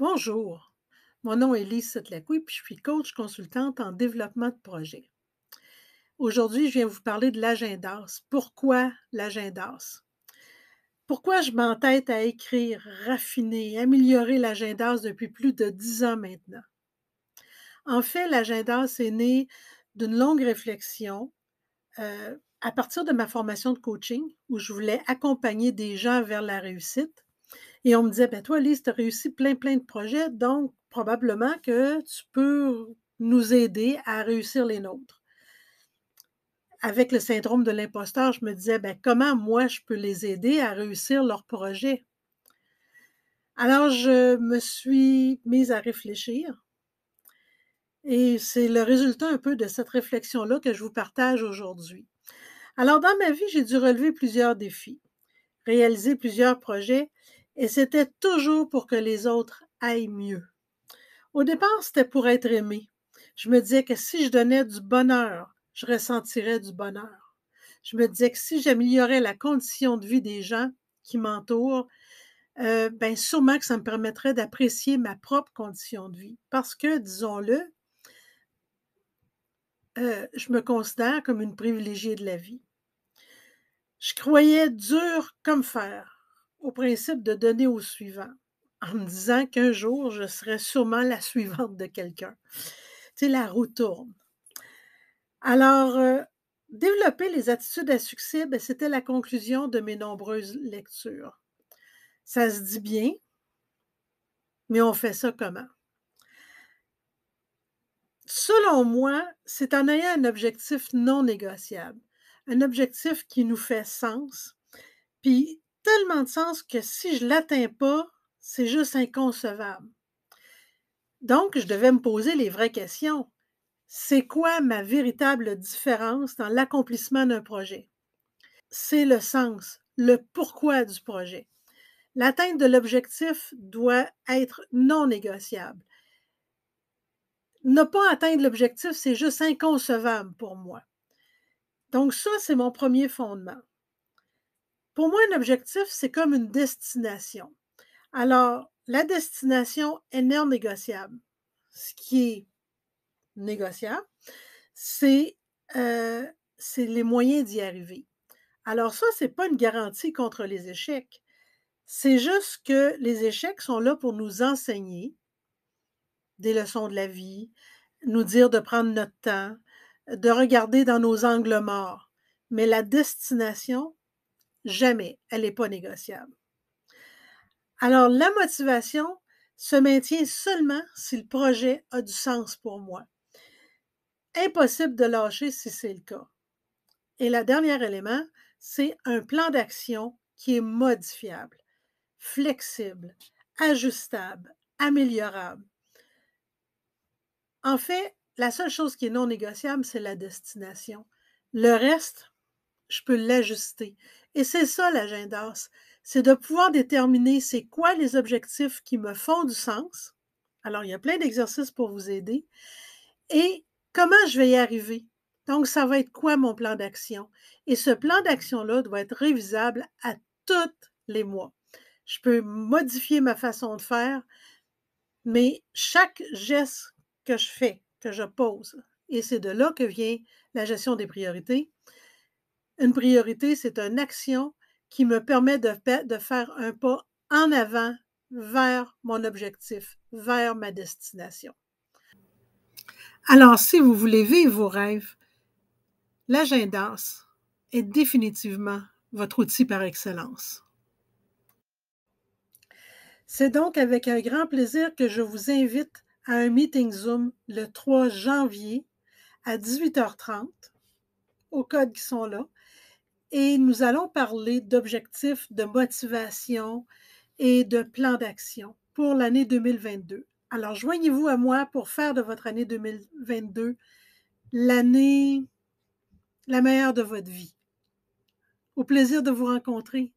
Bonjour, mon nom est Lise Setlacoui puis je suis coach consultante en développement de projet. Aujourd'hui, je viens vous parler de l'agenda. Pourquoi l'agendas? Pourquoi je m'entête à écrire, raffiner, améliorer l'agendas depuis plus de dix ans maintenant? En fait, l'agenda est né d'une longue réflexion euh, à partir de ma formation de coaching où je voulais accompagner des gens vers la réussite et on me disait, ben toi, Lise, tu as réussi plein, plein de projets, donc probablement que tu peux nous aider à réussir les nôtres. Avec le syndrome de l'imposteur, je me disais, ben, comment moi, je peux les aider à réussir leurs projets? Alors, je me suis mise à réfléchir. Et c'est le résultat un peu de cette réflexion-là que je vous partage aujourd'hui. Alors, dans ma vie, j'ai dû relever plusieurs défis, réaliser plusieurs projets et c'était toujours pour que les autres aillent mieux. Au départ, c'était pour être aimé. Je me disais que si je donnais du bonheur, je ressentirais du bonheur. Je me disais que si j'améliorais la condition de vie des gens qui m'entourent, bien euh, ben sûrement que ça me permettrait d'apprécier ma propre condition de vie. Parce que, disons-le, euh, je me considère comme une privilégiée de la vie. Je croyais dur comme fer au principe de donner au suivant, en me disant qu'un jour, je serai sûrement la suivante de quelqu'un. C'est la roue tourne. Alors, euh, développer les attitudes à succès, ben, c'était la conclusion de mes nombreuses lectures. Ça se dit bien, mais on fait ça comment? Selon moi, c'est en ayant un objectif non négociable, un objectif qui nous fait sens, puis tellement de sens que si je ne l'atteins pas, c'est juste inconcevable. Donc, je devais me poser les vraies questions. C'est quoi ma véritable différence dans l'accomplissement d'un projet? C'est le sens, le pourquoi du projet. L'atteinte de l'objectif doit être non négociable. Ne pas atteindre l'objectif, c'est juste inconcevable pour moi. Donc ça, c'est mon premier fondement. Pour moi, un objectif, c'est comme une destination. Alors, la destination est non négociable. Ce qui est négociable, euh, c'est les moyens d'y arriver. Alors ça, ce n'est pas une garantie contre les échecs. C'est juste que les échecs sont là pour nous enseigner des leçons de la vie, nous dire de prendre notre temps, de regarder dans nos angles morts. Mais la destination, Jamais. Elle n'est pas négociable. Alors, la motivation se maintient seulement si le projet a du sens pour moi. Impossible de lâcher si c'est le cas. Et le dernier élément, c'est un plan d'action qui est modifiable, flexible, ajustable, améliorable. En fait, la seule chose qui est non négociable, c'est la destination. Le reste, je peux l'ajuster, et c'est ça l'agenda, c'est de pouvoir déterminer c'est quoi les objectifs qui me font du sens. Alors, il y a plein d'exercices pour vous aider. Et comment je vais y arriver? Donc, ça va être quoi mon plan d'action? Et ce plan d'action-là doit être révisable à tous les mois. Je peux modifier ma façon de faire, mais chaque geste que je fais, que je pose, et c'est de là que vient la gestion des priorités, une priorité, c'est une action qui me permet de, faire un pas en avant vers mon objectif, vers ma destination. Alors, si vous voulez vivre vos rêves, l'agenda est définitivement votre outil par excellence. C'est donc avec un grand plaisir que je vous invite à un meeting Zoom le 3 janvier à 18h30, aux codes qui sont là, et nous allons parler d'objectifs, de motivation et de plans d'action pour l'année 2022. Alors, joignez-vous à moi pour faire de votre année 2022 l'année la meilleure de votre vie. Au plaisir de vous rencontrer.